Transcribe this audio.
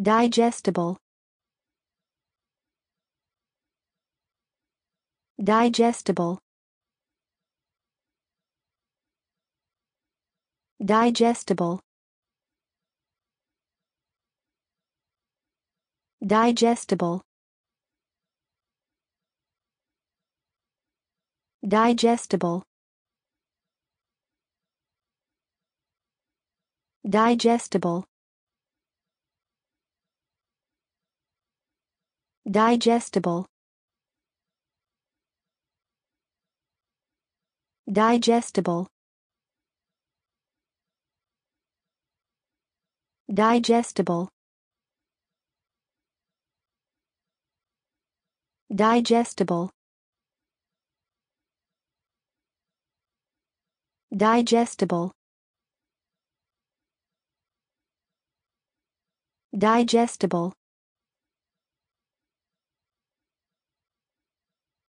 digestible digestible digestible digestible digestible digestible digestible digestible digestible digestible digestible digestible